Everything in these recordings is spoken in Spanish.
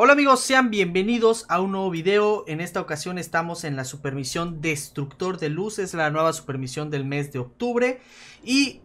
Hola amigos, sean bienvenidos a un nuevo video. En esta ocasión estamos en la supermisión Destructor de luces la nueva supermisión del mes de octubre. Y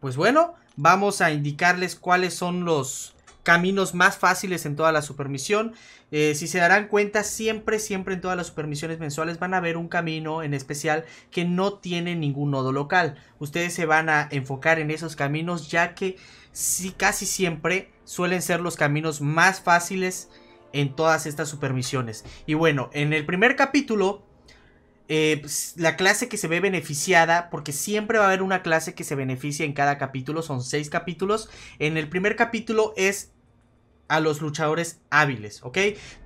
pues bueno, vamos a indicarles cuáles son los caminos más fáciles en toda la supermisión. Eh, si se darán cuenta, siempre, siempre en todas las supermisiones mensuales van a haber un camino en especial que no tiene ningún nodo local. Ustedes se van a enfocar en esos caminos ya que si casi siempre suelen ser los caminos más fáciles en todas estas supermisiones. Y bueno, en el primer capítulo, eh, pues, la clase que se ve beneficiada, porque siempre va a haber una clase que se beneficia en cada capítulo, son seis capítulos. En el primer capítulo es a los luchadores hábiles, ¿ok?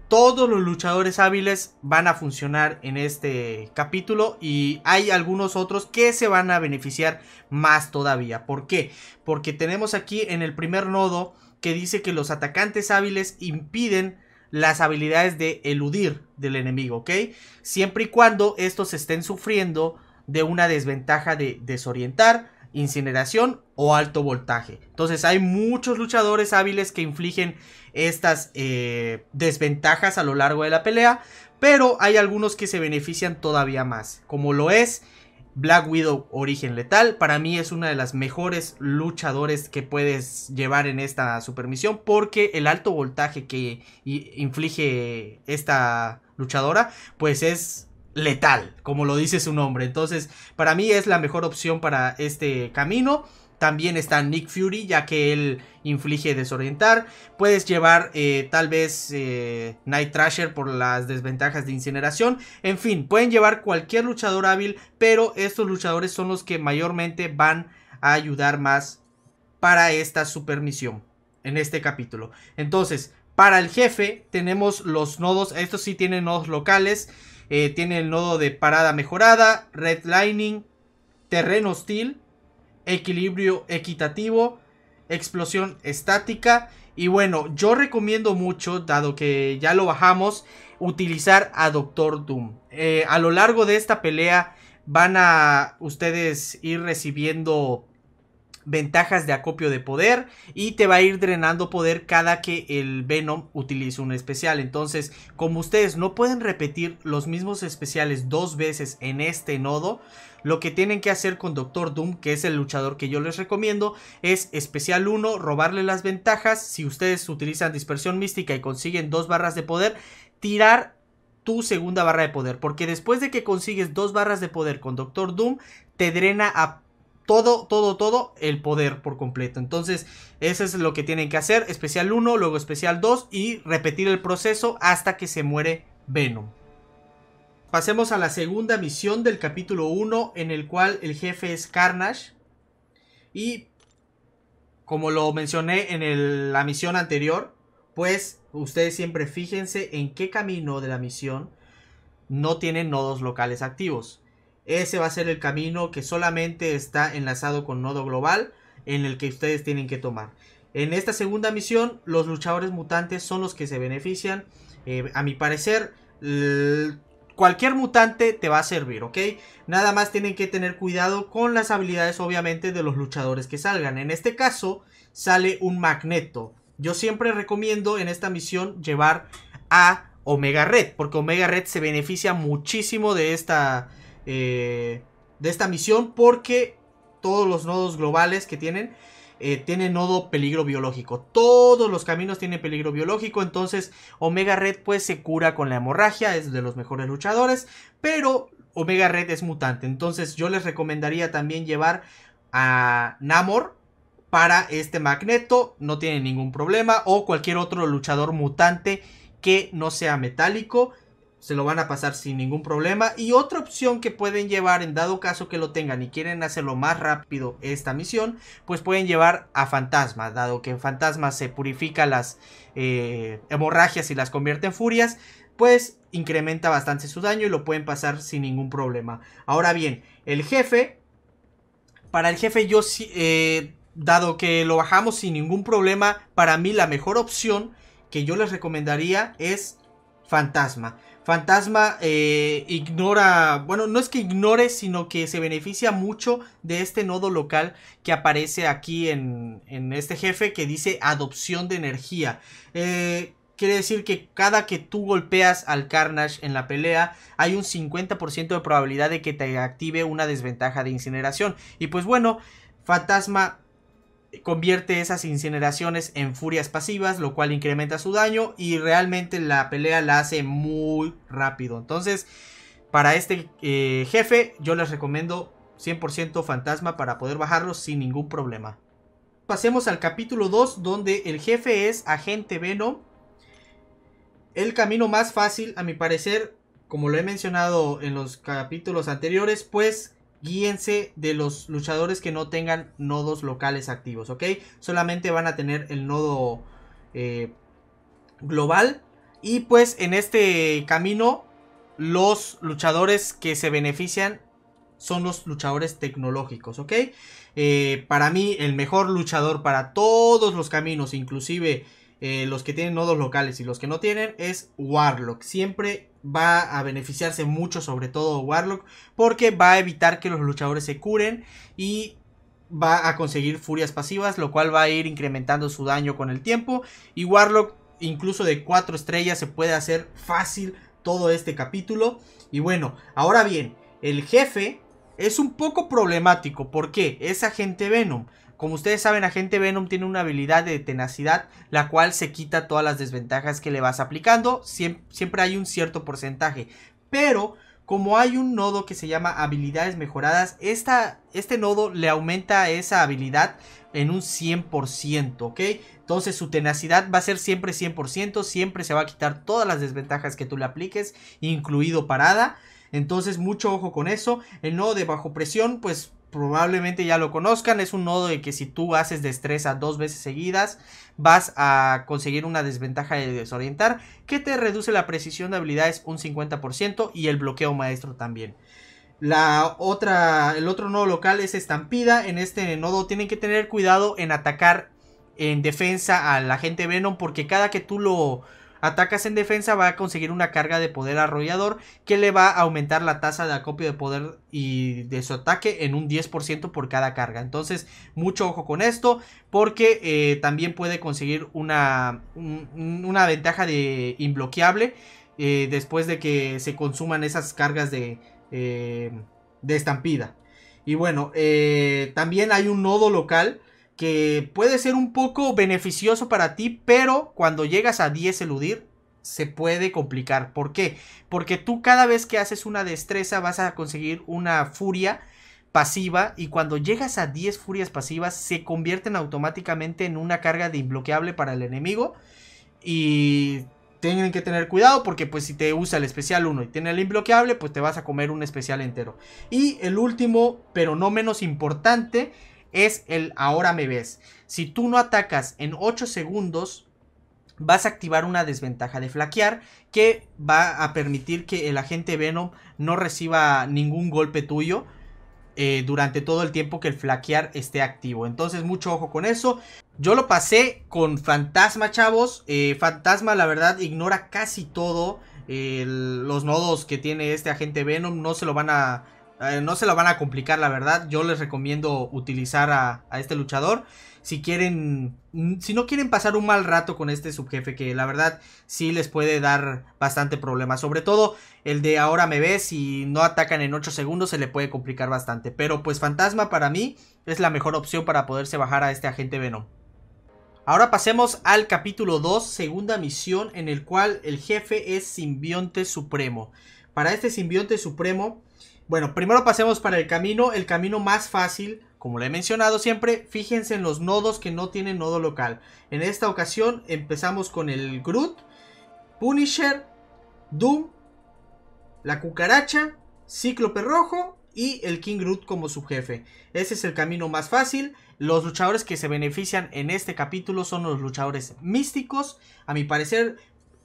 Todos los luchadores hábiles van a funcionar en este capítulo y hay algunos otros que se van a beneficiar más todavía. ¿Por qué? Porque tenemos aquí en el primer nodo que dice que los atacantes hábiles impiden las habilidades de eludir del enemigo, ¿ok? Siempre y cuando estos estén sufriendo de una desventaja de desorientar, incineración o alto voltaje. Entonces hay muchos luchadores hábiles que infligen estas eh, desventajas a lo largo de la pelea, pero hay algunos que se benefician todavía más, como lo es Black Widow Origen Letal. Para mí es una de las mejores luchadores que puedes llevar en esta supermisión porque el alto voltaje que inflige esta luchadora pues es letal, como lo dice su nombre. Entonces, para mí es la mejor opción para este camino. También está Nick Fury, ya que él inflige desorientar. Puedes llevar eh, tal vez eh, Night Thrasher por las desventajas de incineración. En fin, pueden llevar cualquier luchador hábil, pero estos luchadores son los que mayormente van a ayudar más para esta supermisión en este capítulo. Entonces, para el jefe tenemos los nodos, estos sí tienen nodos locales, eh, tiene el nodo de parada mejorada, redlining, terreno hostil, equilibrio equitativo, explosión estática. Y bueno, yo recomiendo mucho, dado que ya lo bajamos, utilizar a Doctor Doom. Eh, a lo largo de esta pelea van a ustedes ir recibiendo ventajas de acopio de poder y te va a ir drenando poder cada que el Venom utilice un especial. Entonces, como ustedes no pueden repetir los mismos especiales dos veces en este nodo, lo que tienen que hacer con Doctor Doom, que es el luchador que yo les recomiendo, es especial 1, robarle las ventajas. Si ustedes utilizan dispersión mística y consiguen dos barras de poder, tirar tu segunda barra de poder. Porque después de que consigues dos barras de poder con Doctor Doom, te drena a todo, todo, todo el poder por completo. Entonces, eso es lo que tienen que hacer. Especial 1, luego especial 2 y repetir el proceso hasta que se muere Venom. Pasemos a la segunda misión del capítulo 1 en el cual el jefe es Carnage. Y como lo mencioné en la misión anterior, pues ustedes siempre fíjense en qué camino de la misión no tienen nodos locales activos. Ese va a ser el camino que solamente está enlazado con nodo global en el que ustedes tienen que tomar. En esta segunda misión, los luchadores mutantes son los que se benefician. Eh, a mi parecer, cualquier mutante te va a servir, ¿ok? Nada más tienen que tener cuidado con las habilidades, obviamente, de los luchadores que salgan. En este caso, sale un magneto. Yo siempre recomiendo en esta misión llevar a Omega Red, porque Omega Red se beneficia muchísimo de esta eh, de esta misión porque todos los nodos globales que tienen eh, tiene nodo peligro biológico. Todos los caminos tienen peligro biológico. Entonces Omega Red pues se cura con la hemorragia. Es de los mejores luchadores. Pero Omega Red es mutante. Entonces yo les recomendaría también llevar a Namor para este magneto. No tiene ningún problema. O cualquier otro luchador mutante que no sea metálico se lo van a pasar sin ningún problema. Y otra opción que pueden llevar en dado caso que lo tengan y quieren hacerlo más rápido esta misión, pues pueden llevar a fantasmas, dado que en fantasmas se purifica las eh, hemorragias y las convierte en furias, pues incrementa bastante su daño y lo pueden pasar sin ningún problema. Ahora bien, el jefe, para el jefe yo eh, dado que lo bajamos sin ningún problema, para mí la mejor opción que yo les recomendaría es fantasma. Fantasma eh, ignora, bueno, no es que ignore, sino que se beneficia mucho de este nodo local que aparece aquí en, este jefe que dice adopción de energía. Eh, quiere decir que cada que tú golpeas al Carnage en la pelea, hay un 50% de probabilidad de que te active una desventaja de incineración. Y pues bueno, Fantasma convierte esas incineraciones en furias pasivas, lo cual incrementa su daño y realmente la pelea la hace muy rápido. Entonces, para este eh, jefe yo les recomiendo 100% fantasma para poder bajarlo sin ningún problema. Pasemos al capítulo 2 donde el jefe es agente Venom. El camino más fácil, a mi parecer, como lo he mencionado en los capítulos anteriores, pues guíense de los luchadores que no tengan nodos locales activos, ¿ok? Solamente van a tener el nodo eh, global. Y pues en este camino, los luchadores que se benefician son los luchadores tecnológicos, ¿ok? Eh, para mí, el mejor luchador para todos los caminos, inclusive eh, los que tienen nodos locales y los que no tienen es Warlock. Siempre va a beneficiarse mucho, sobre todo Warlock, porque va a evitar que los luchadores se curen y va a conseguir furias pasivas, lo cual va a ir incrementando su daño con el tiempo. Y Warlock, incluso de 4 estrellas, se puede hacer fácil todo este capítulo. Y bueno, ahora bien, el jefe es un poco problemático. ¿Por qué? Es agente Venom. Como ustedes saben, agente Venom tiene una habilidad de tenacidad, la cual se quita todas las desventajas que le vas aplicando. siempre hay un cierto porcentaje. Pero como hay un nodo que se llama habilidades mejoradas, este nodo le aumenta esa habilidad en un 100%, ¿ok? Entonces su tenacidad va a ser siempre 100%, siempre se va a quitar todas las desventajas que tú le apliques, incluido parada. Entonces mucho ojo con eso. El nodo de bajo presión, pues probablemente ya lo conozcan, es un nodo de que si tú haces destreza dos veces seguidas, vas a conseguir una desventaja de desorientar, que te reduce la precisión de habilidades un 50% y el bloqueo maestro también. La otra, el otro nodo local es estampida. En este nodo tienen que tener cuidado en atacar en defensa a la gente Venom porque cada que tú lo, atacas en defensa, va a conseguir una carga de poder arrollador que le va a aumentar la tasa de acopio de poder y de su ataque en un 10% por cada carga. Entonces, mucho ojo con esto, porque eh, también puede conseguir una, una ventaja de imbloqueable eh, después de que se consuman esas cargas de, eh, de estampida. Y bueno, también hay un nodo local que puede ser un poco beneficioso para ti, pero cuando llegas a 10 eludir, se puede complicar. ¿Por qué? Porque tú cada vez que haces una destreza vas a conseguir una furia pasiva y cuando llegas a 10 furias pasivas se convierten automáticamente en una carga de imbloqueable para el enemigo y tienen que tener cuidado porque pues si te usa el especial 1 y tiene el imbloqueable pues te vas a comer un especial entero. Y el último pero no menos importante es el ahora me ves. Si tú no atacas en 8 segundos, vas a activar una desventaja de flaquear que va a permitir que el agente Venom no reciba ningún golpe tuyo. Eh, durante todo el tiempo que el flaquear esté activo. Entonces, mucho ojo con eso. Yo lo pasé con Fantasma, chavos. Eh, fantasma, la verdad, ignora casi todo. los nodos que tiene este agente Venom no se lo van a eh, no se la van a complicar, la verdad. Yo les recomiendo utilizar a, este luchador. Si quieren. Mm, si no quieren pasar un mal rato con este subjefe. Que la verdad sí les puede dar bastante problema. Sobre todo el de ahora me ves. Si no atacan en 8 segundos. Se le puede complicar bastante. Pero pues fantasma para mí es la mejor opción para poderse bajar a este agente Venom. Ahora pasemos al capítulo 2, segunda misión, en el cual el jefe es simbionte supremo. Para este simbionte supremo bueno, primero pasemos para el camino. El camino más fácil, como le he mencionado siempre, fíjense en los nodos que no tienen nodo local. En esta ocasión empezamos con el Groot, Punisher, Doom, la cucaracha, Cíclope Rojo y el King Groot como su jefe, Ese es el camino más fácil. Los luchadores que se benefician en este capítulo son los luchadores místicos. A mi parecer,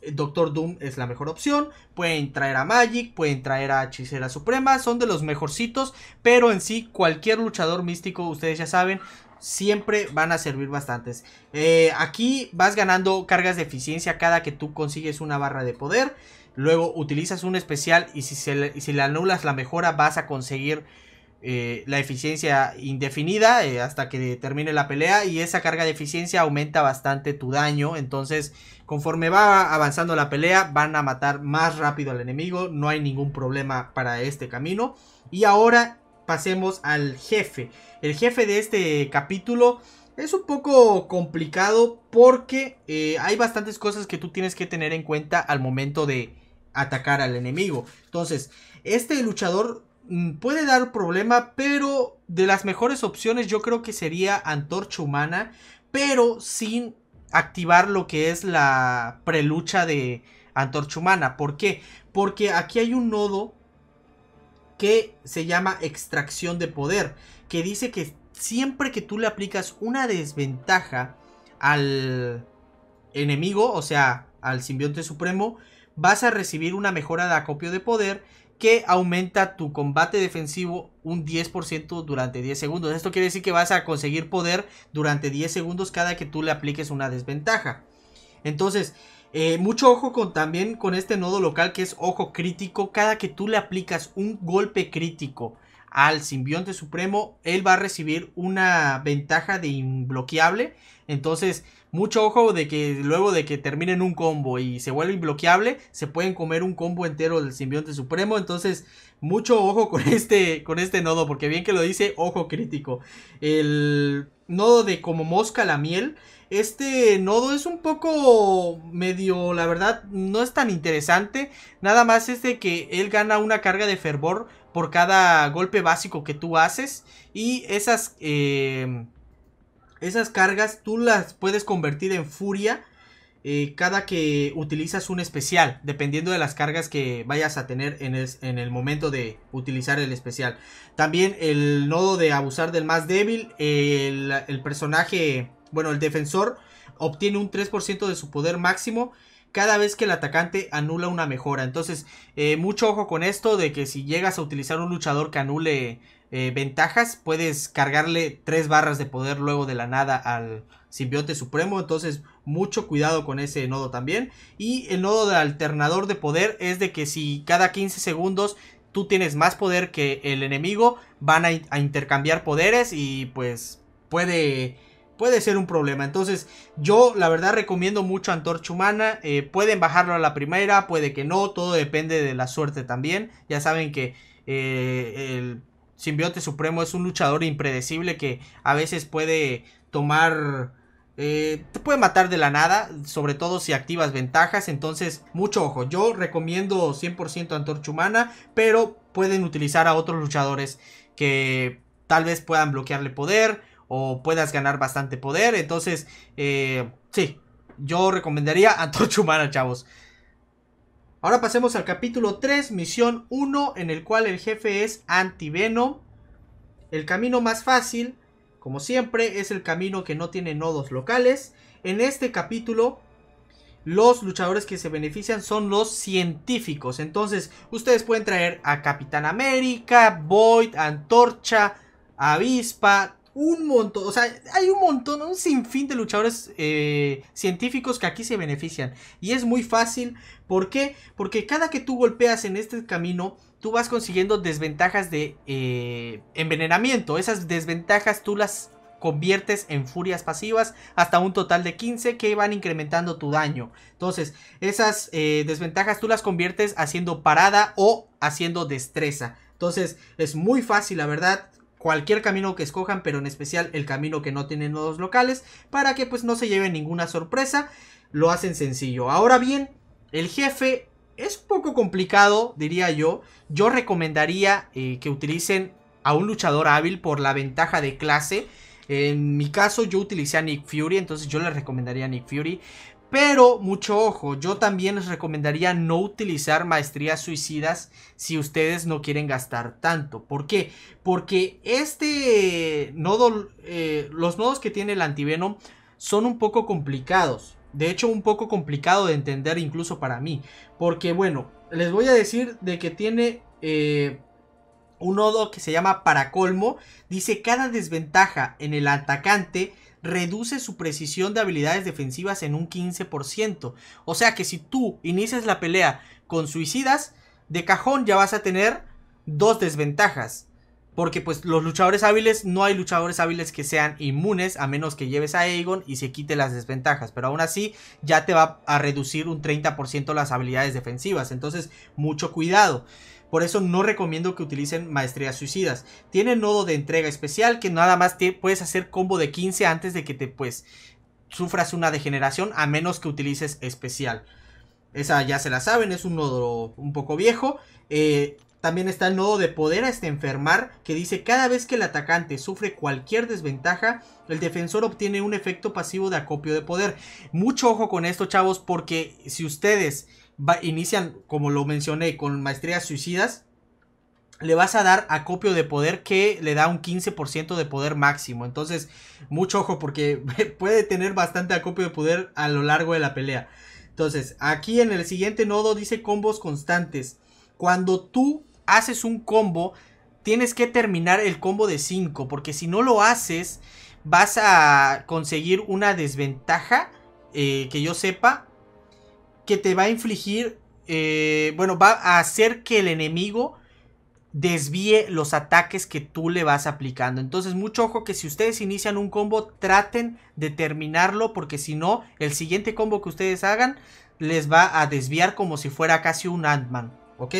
eh, Doctor Doom es la mejor opción. Pueden traer a Magic, pueden traer a Hechicera Suprema, son de los mejorcitos, pero en sí cualquier luchador místico, ustedes ya saben, siempre van a servir bastantes. Eh, aquí vas ganando cargas de eficiencia cada que tú consigues una barra de poder. Luego utilizas un especial y si, y si le anulas la mejora vas a conseguir eh, la eficiencia indefinida eh, hasta que termine la pelea y esa carga de eficiencia aumenta bastante tu daño. Entonces, conforme va avanzando la pelea, van a matar más rápido al enemigo. No hay ningún problema para este camino. Y ahora pasemos al jefe. El jefe de este capítulo es un poco complicado porque eh, hay bastantes cosas que tú tienes que tener en cuenta al momento de atacar al enemigo. Entonces, este luchador Mm, puede dar problema, pero de las mejores opciones yo creo que sería Antorcha Humana, pero sin activar lo que es la prelucha de Antorcha Humana. ¿Por qué? Porque aquí hay un nodo que se llama Extracción de Poder, que dice que siempre que tú le aplicas una desventaja al enemigo, o sea, al simbionte supremo, vas a recibir una mejora de acopio de poder que aumenta tu combate defensivo un 10% durante 10 segundos. Esto quiere decir que vas a conseguir poder durante 10 segundos cada que tú le apliques una desventaja. Entonces, eh, mucho ojo con, también con este nodo local que es ojo crítico. Cada que tú le aplicas un golpe crítico al simbionte supremo, él va a recibir una ventaja de inbloqueable. Entonces, mucho ojo de que luego de que terminen un combo y se vuelve inbloqueable se pueden comer un combo entero del simbionte supremo. Entonces, mucho ojo con este, con este nodo, porque bien que lo dice, ojo crítico. El nodo de como mosca la miel. Este nodo es un poco medio, la verdad, no es tan interesante. Nada más es de que él gana una carga de fervor por cada golpe básico que tú haces. Y esas... Eh, esas cargas tú las puedes convertir en furia eh, cada que utilizas un especial, dependiendo de las cargas que vayas a tener en el, momento de utilizar el especial. También el nodo de abusar del más débil, el, el personaje, bueno, el defensor obtiene un 3% de su poder máximo cada vez que el atacante anula una mejora. Entonces, eh, mucho ojo con esto de que si llegas a utilizar un luchador que anule eh, ventajas, puedes cargarle tres barras de poder luego de la nada al simbiote supremo. Entonces, mucho cuidado con ese nodo también. Y el nodo de alternador de poder es de que si cada 15 segundos tú tienes más poder que el enemigo, van a intercambiar poderes y pues puede puede ser un problema. Entonces, yo la verdad recomiendo mucho Antorcha Humana. Eh, pueden bajarlo a la primera, puede que no, todo depende de la suerte también. Ya saben que eh, el simbiote supremo es un luchador impredecible que a veces puede tomar. Eh, te puede matar de la nada, sobre todo si activas ventajas, entonces mucho ojo. Yo recomiendo 100% Antorcha Humana, pero pueden utilizar a otros luchadores que tal vez puedan bloquearle poder, o puedas ganar bastante poder. Entonces, eh, sí, yo recomendaría Antorcha Humana, chavos. Ahora pasemos al capítulo 3, misión 1, en el cual el jefe es Antiveno... El camino más fácil, como siempre, es el camino que no tiene nodos locales. En este capítulo, los luchadores que se benefician son los científicos. Entonces, ustedes pueden traer a Capitán América, Void, Antorcha, Avispa, un montón, o sea, hay un montón, un sinfín de luchadores eh, científicos que aquí se benefician. Y es muy fácil. ¿Por qué? Porque cada que tú golpeas en este camino, tú vas consiguiendo desventajas de eh, envenenamiento. Esas desventajas tú las conviertes en furias pasivas hasta un total de 15 que van incrementando tu daño. Entonces, esas eh, desventajas tú las conviertes haciendo parada o haciendo destreza. Entonces, es muy fácil, la verdad cualquier camino que escojan, pero en especial el camino que no tiene nodos locales, para que pues no se lleven ninguna sorpresa, lo hacen sencillo. Ahora bien, el jefe es un poco complicado, diría yo. Yo recomendaría eh, que utilicen a un luchador hábil por la ventaja de clase. En mi caso yo utilicé a Nick Fury, entonces yo les recomendaría a Nick Fury. Pero mucho ojo, yo también les recomendaría no utilizar maestrías suicidas si ustedes no quieren gastar tanto. ¿Por qué? Porque este nodo, eh, los nodos que tiene el antivenom son un poco complicados. De hecho, un poco complicado de entender incluso para mí. Porque bueno, les voy a decir de que tiene eh, un nodo que se llama para colmo. Dice cada desventaja en el atacante reduce su precisión de habilidades defensivas en un 15%. O sea que si tú inicias la pelea con suicidas, de cajón ya vas a tener dos desventajas. Porque pues los luchadores hábiles, no hay luchadores hábiles que sean inmunes a menos que lleves a Aegon y se quite las desventajas. Pero aún así ya te va a reducir un 30% las habilidades defensivas. Entonces mucho cuidado. Por eso no recomiendo que utilicen maestrías suicidas. Tiene nodo de entrega especial que nada más puedes hacer combo de 15 antes de que te pues sufras una degeneración a menos que utilices especial. Esa ya se la saben, es un nodo un poco viejo. Eh, también está el nodo de poder a este enfermar, que dice cada vez que el atacante sufre cualquier desventaja, el defensor obtiene un efecto pasivo de acopio de poder. Mucho ojo con esto, chavos, porque si ustedes inician, como lo mencioné, con maestrías suicidas, le vas a dar acopio de poder que le da un 15% de poder máximo. Entonces, mucho ojo porque puede tener bastante acopio de poder a lo largo de la pelea. Entonces, aquí en el siguiente nodo dice combos constantes. Cuando tú haces un combo, tienes que terminar el combo de 5, porque si no lo haces, vas a conseguir una desventaja, eh, que yo sepa, que te va a infligir, eh, bueno, va a hacer que el enemigo desvíe los ataques que tú le vas aplicando. Entonces, mucho ojo que si ustedes inician un combo, traten de terminarlo, porque si no, el siguiente combo que ustedes hagan les va a desviar como si fuera casi un Ant-Man, ¿ok?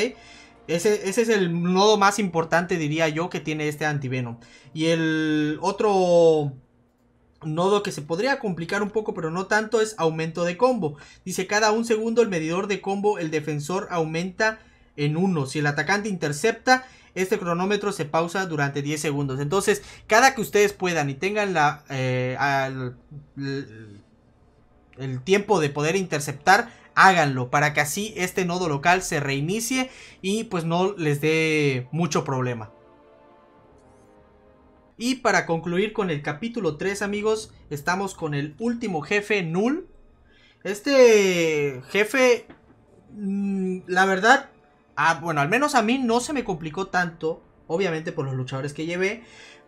Ese, ese, es el nodo más importante, diría yo, que tiene este antivenom. Y el otro Nodo que se podría complicar un poco, pero no tanto, es aumento de combo. Dice, cada un segundo el medidor de combo, el defensor aumenta en uno Si el atacante intercepta, este cronómetro se pausa durante 10 segundos. Entonces, cada que ustedes puedan y tengan la, eh, el tiempo de poder interceptar, háganlo para que así este nodo local se reinicie y pues no les dé mucho problema. Y para concluir con el capítulo 3, amigos, estamos con el último jefe, Null. Este jefe, mm, la verdad, bueno, al menos a mí no se me complicó tanto, obviamente por los luchadores que llevé,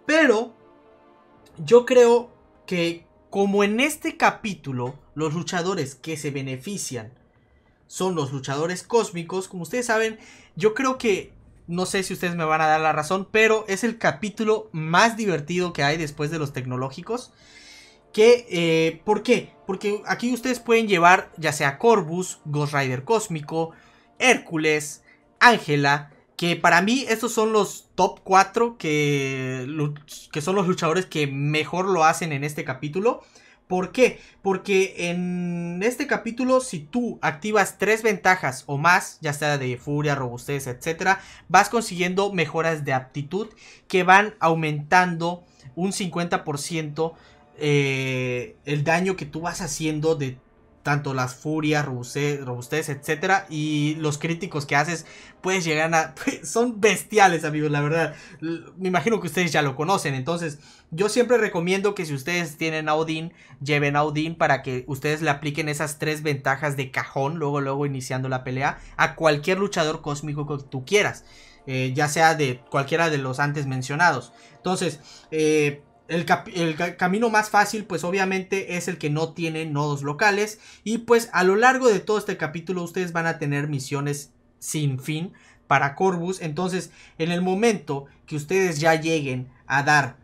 pero yo creo que como en este capítulo los luchadores que se benefician son los luchadores cósmicos, como ustedes saben, yo creo que no sé si ustedes me van a dar la razón, pero es el capítulo más divertido que hay después de los tecnológicos. Que, eh, ¿Por qué? Porque aquí ustedes pueden llevar ya sea Corvus, Ghost Rider Cósmico, Hércules, Ángela, que para mí estos son los top 4 que, que son los luchadores que mejor lo hacen en este capítulo. ¿Por qué? Porque en este capítulo, si tú activas tres ventajas o más, ya sea de furia, robustez, etc., vas consiguiendo mejoras de aptitud que van aumentando un 50% eh, el daño que tú vas haciendo de tanto las furias, robustez, etc. etcétera, y los críticos que haces, puedes llegar a. Pues, son bestiales, amigos, la verdad. Me imagino que ustedes ya lo conocen. Entonces, yo siempre recomiendo que si ustedes tienen Audin, lleven Audin para que ustedes le apliquen esas tres ventajas de cajón, luego, luego iniciando la pelea, a cualquier luchador cósmico que tú quieras. Eh, ya sea de cualquiera de los antes mencionados. Entonces, eh el, camino más fácil pues obviamente es el que no tiene nodos locales y pues a lo largo de todo este capítulo ustedes van a tener misiones sin fin para Corvus. Entonces en el momento que ustedes ya lleguen a dar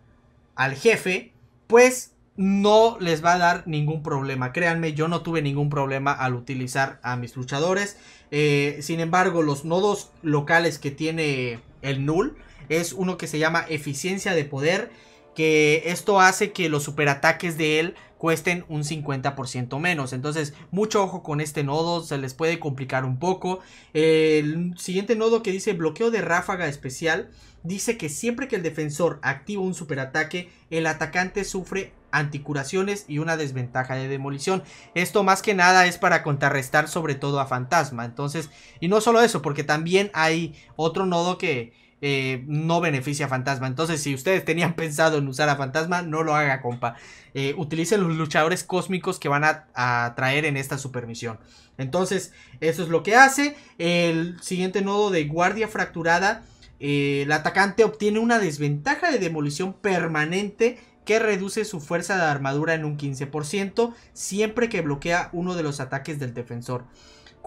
al jefe pues no les va a dar ningún problema. Créanme, yo no tuve ningún problema al utilizar a mis luchadores. Eh, sin embargo, los nodos locales que tiene el null es uno que se llama eficiencia de poder que esto hace que los superataques de él cuesten un 50% menos. Entonces, mucho ojo con este nodo, se les puede complicar un poco. El siguiente nodo que dice bloqueo de ráfaga especial, dice que siempre que el defensor activa un superataque, el atacante sufre anticuraciones y una desventaja de demolición. Esto más que nada es para contrarrestar sobre todo a fantasma. Entonces, y no solo eso, porque también hay otro nodo que eh, no beneficia a Fantasma. Entonces, si ustedes tenían pensado en usar a Fantasma, no lo haga, compa. Eh, Utilice los luchadores cósmicos que van a, traer en esta supermisión. Entonces, eso es lo que hace. El siguiente nodo de Guardia Fracturada. Eh, el atacante obtiene una desventaja de demolición permanente que reduce su fuerza de armadura en un 15% siempre que bloquea uno de los ataques del defensor.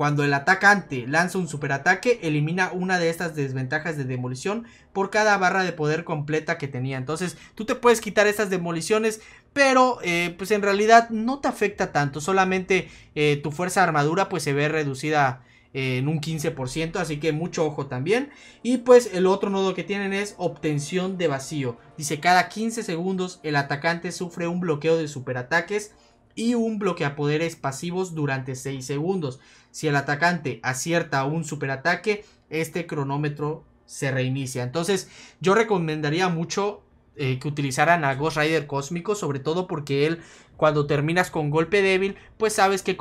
Cuando el atacante lanza un superataque, elimina una de estas desventajas de demolición por cada barra de poder completa que tenía. Entonces, tú te puedes quitar estas demoliciones, pero eh, pues en realidad no te afecta tanto. Solamente eh, tu fuerza armadura pues se ve reducida eh, en un 15%, así que mucho ojo también. Y pues el otro nodo que tienen es obtención de vacío. Dice cada 15 segundos el atacante sufre un bloqueo de superataques y un a poderes pasivos durante 6 segundos. Si el atacante acierta un superataque, este cronómetro se reinicia. Entonces, yo recomendaría mucho eh, que utilizaran a Ghost Rider Cósmico, sobre todo porque él, cuando terminas con golpe débil, pues sabes que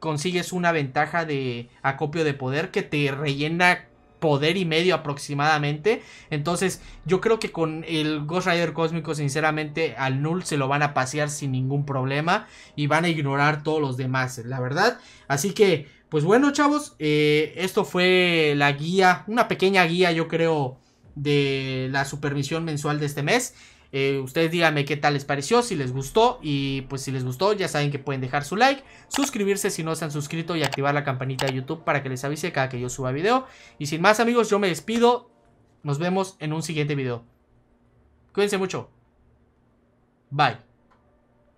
consigues una ventaja de acopio de poder que te rellena poder y medio aproximadamente. Entonces, yo creo que con el Ghost Rider Cósmico, sinceramente, al Null se lo van a pasear sin ningún problema y van a ignorar todos los demás, la verdad. Así que, pues bueno, chavos, eh, esto fue la guía, una pequeña guía, yo creo, de la supervisión mensual de este mes. Eh, ustedes díganme qué tal les pareció, si les gustó. Y pues si les gustó, ya saben que pueden dejar su like, suscribirse si no se han suscrito y activar la campanita de YouTube para que les avise cada que yo suba video. Y sin más amigos, yo me despido. Nos vemos en un siguiente video. Cuídense mucho. Bye.